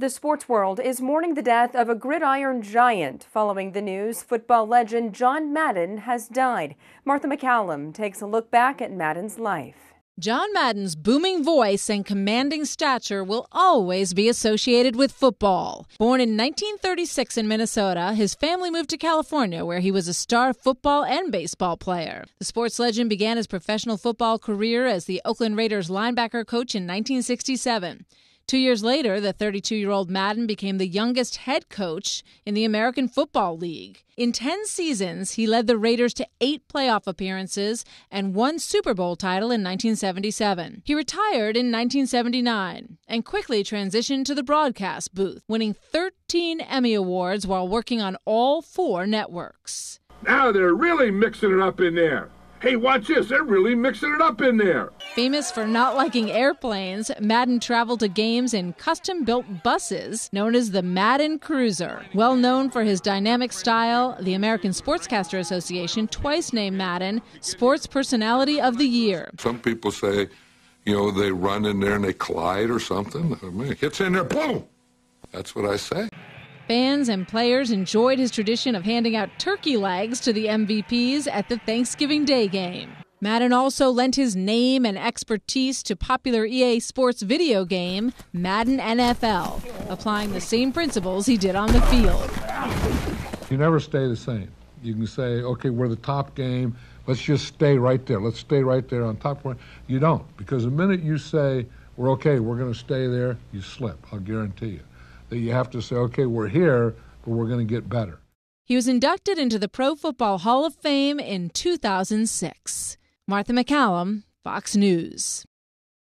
The sports world is mourning the death of a gridiron giant. Following the news, football legend John Madden has died. Martha McCallum takes a look back at Madden's life. John Madden's booming voice and commanding stature will always be associated with football. Born in 1936 in Minnesota, his family moved to California where he was a star football and baseball player. The sports legend began his professional football career as the Oakland Raiders linebacker coach in 1967. Two years later, the 32 year old Madden became the youngest head coach in the American Football League. In 10 seasons, he led the Raiders to eight playoff appearances and one Super Bowl title in 1977. He retired in 1979 and quickly transitioned to the broadcast booth, winning 13 Emmy Awards while working on all four networks. Now they're really mixing it up in there hey, watch this, they're really mixing it up in there. Famous for not liking airplanes, Madden traveled to games in custom built buses known as the Madden Cruiser. Well known for his dynamic style, the American Sportscaster Association twice named Madden Sports Personality of the Year. Some people say, you know, they run in there and they collide or something. I mean, it hits in there, boom! That's what I say. Fans and players enjoyed his tradition of handing out turkey legs to the MVPs at the Thanksgiving Day game. Madden also lent his name and expertise to popular EA Sports video game Madden NFL, applying the same principles he did on the field. You never stay the same. You can say, okay, we're the top game. Let's just stay right there. Let's stay right there on top. You don't, because the minute you say, we're okay, we're going to stay there, you slip. I'll guarantee you that you have to say, okay, we're here, but we're going to get better. He was inducted into the Pro Football Hall of Fame in 2006. Martha McCallum, Fox News.